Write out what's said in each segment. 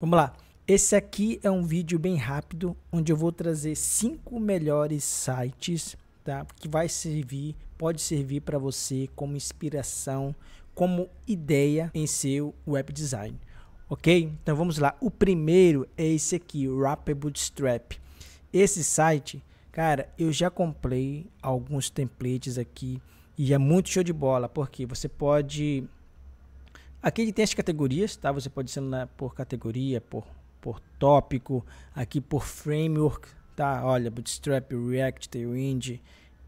Vamos lá. Esse aqui é um vídeo bem rápido, onde eu vou trazer cinco melhores sites, tá? Que vai servir, pode servir para você como inspiração, como ideia em seu web design, ok? Então vamos lá. O primeiro é esse aqui, o Rapper Bootstrap. Esse site, cara, eu já comprei alguns templates aqui e é muito show de bola, porque você pode Aqui ele tem as categorias, tá? Você pode ser na, por categoria, por, por tópico, aqui por framework, tá? Olha, Bootstrap, React, Tailwind,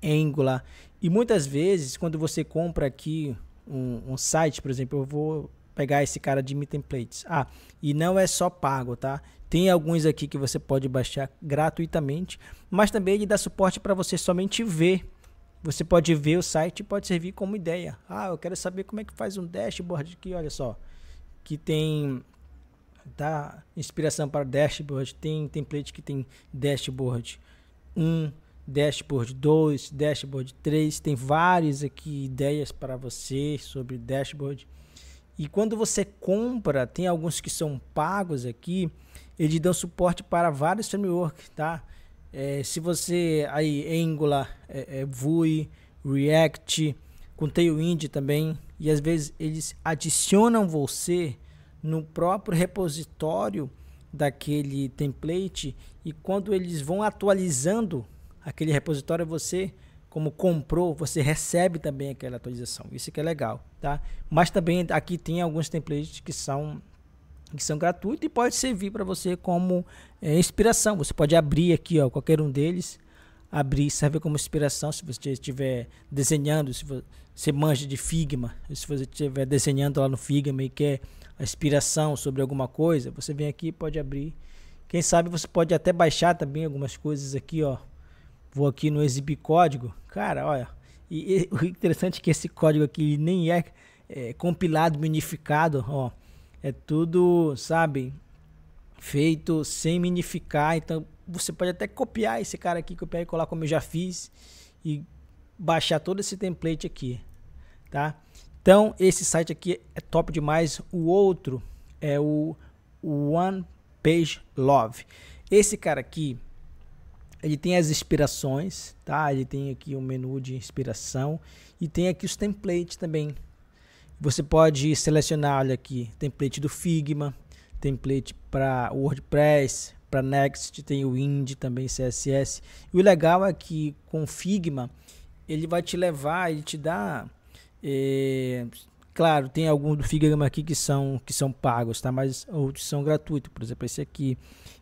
Angular. E muitas vezes, quando você compra aqui um, um site, por exemplo, eu vou pegar esse cara de Mi Templates. Ah, e não é só pago, tá? Tem alguns aqui que você pode baixar gratuitamente, mas também ele dá suporte para você somente ver você pode ver o site pode servir como ideia. Ah, eu quero saber como é que faz um dashboard aqui, olha só. Que tem dá tá? inspiração para dashboard, tem template que tem dashboard 1, dashboard 2, dashboard 3, tem várias aqui ideias para você sobre dashboard. E quando você compra, tem alguns que são pagos aqui, eles dão suporte para vários frameworks, tá? É, se você aí Angular, é, é, Vue, React, com Tailwind também, e às vezes eles adicionam você no próprio repositório daquele template e quando eles vão atualizando aquele repositório você como comprou, você recebe também aquela atualização. Isso que é legal, tá? Mas também aqui tem alguns templates que são que são gratuitos e pode servir para você como é, inspiração. Você pode abrir aqui, ó, qualquer um deles, abrir, servir como inspiração se você estiver desenhando, se você manja de Figma, se você estiver desenhando lá no Figma e quer a inspiração sobre alguma coisa, você vem aqui, e pode abrir. Quem sabe você pode até baixar também algumas coisas aqui, ó. Vou aqui no exibir código. Cara, olha, e, e o interessante é que esse código aqui nem é, é compilado, minificado, ó é tudo, sabe, feito sem minificar. Então você pode até copiar esse cara aqui, copiar e colar como eu já fiz e baixar todo esse template aqui, tá? Então esse site aqui é top demais. O outro é o One Page Love. Esse cara aqui, ele tem as inspirações, tá? Ele tem aqui o um menu de inspiração e tem aqui os templates também. Você pode selecionar, olha aqui, template do Figma, template para WordPress, para Next, tem o Wind também, CSS. E o legal é que com Figma, ele vai te levar, ele te dá... É, claro, tem alguns do Figma aqui que são, que são pagos, tá? mas outros são gratuitos, por exemplo, esse aqui.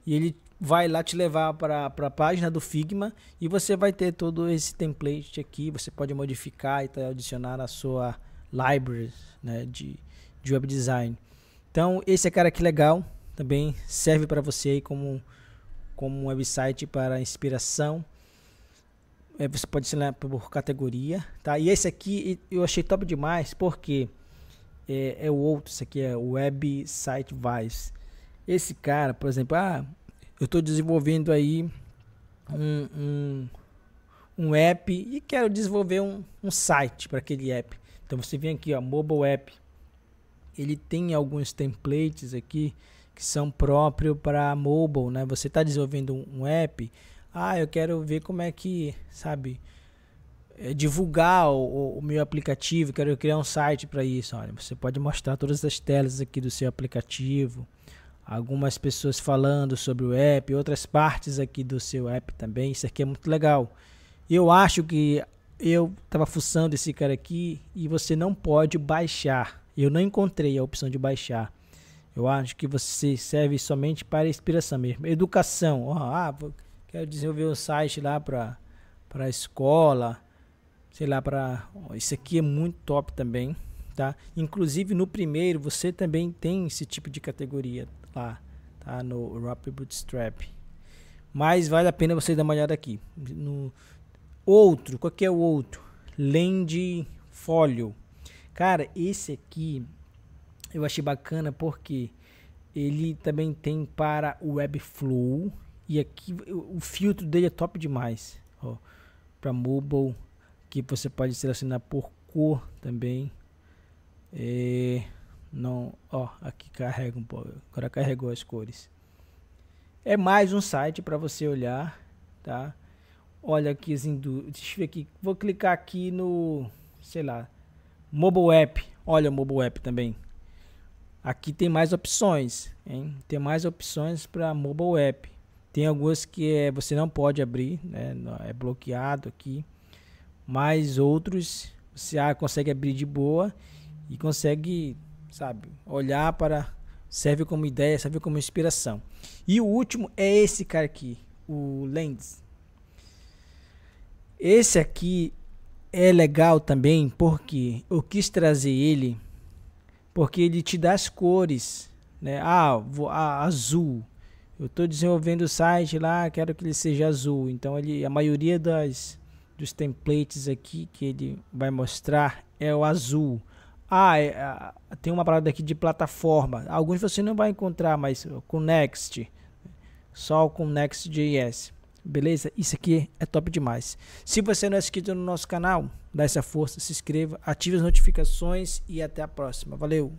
E ele vai lá te levar para a página do Figma e você vai ter todo esse template aqui, você pode modificar e tá, adicionar a sua libraries né, de, de web design. Então, esse é cara que legal, também serve para você aí como, como um website para inspiração. É, você pode selecionar por categoria, tá? E esse aqui eu achei top demais, porque é, é o outro, esse aqui é o Website Vice. Esse cara, por exemplo, ah, eu estou desenvolvendo aí um, um, um app e quero desenvolver um, um site para aquele app. Então você vem aqui, ó, Mobile App. Ele tem alguns templates aqui que são próprios para mobile, né? Você está desenvolvendo um, app, ah, eu quero ver como é que, sabe, é, divulgar o, o, meu aplicativo, quero criar um site para isso. Olha, você pode mostrar todas as telas aqui do seu aplicativo, algumas pessoas falando sobre o app, outras partes aqui do seu app também. Isso aqui é muito legal. Eu acho que eu estava fuçando esse cara aqui e você não pode baixar. Eu não encontrei a opção de baixar. Eu acho que você serve somente para inspiração mesmo. Educação. ah, quero desenvolver um site lá para para escola, sei lá, para isso aqui é muito top também, tá? Inclusive no primeiro você também tem esse tipo de categoria lá, tá? No Rapid Bootstrap. Mas vale a pena você dar uma olhada aqui no Outro, qual que é o outro? Land Folio. Cara, esse aqui eu achei bacana porque ele também tem para o Webflow e aqui o filtro dele é top demais, Para mobile, que você pode selecionar por cor também. É, não, ó, aqui carrega um pouco. Agora carregou as cores. É mais um site para você olhar, tá? Olha aqui as assim, indústrias. Deixa eu ver aqui. Vou clicar aqui no, sei lá, mobile app. Olha o mobile app também. Aqui tem mais opções, hein? Tem mais opções para mobile app. Tem algumas que é, você não pode abrir, né? É bloqueado aqui. Mas outros você ah, consegue abrir de boa e consegue, sabe, olhar para serve como ideia, serve como inspiração. E o último é esse cara aqui, o Lens. Esse aqui é legal também porque eu quis trazer ele porque ele te dá as cores, né? Ah, ah azul. Eu estou desenvolvendo o site lá, quero que ele seja azul. Então ele, a maioria das dos templates aqui que ele vai mostrar é o azul. Ah, é, é, tem uma parada aqui de plataforma. Alguns você não vai encontrar, mas com Next, só com Next.js. Beleza? Isso aqui é top demais. Se você não é inscrito no nosso canal, dá essa força, se inscreva, ative as notificações e até a próxima. Valeu!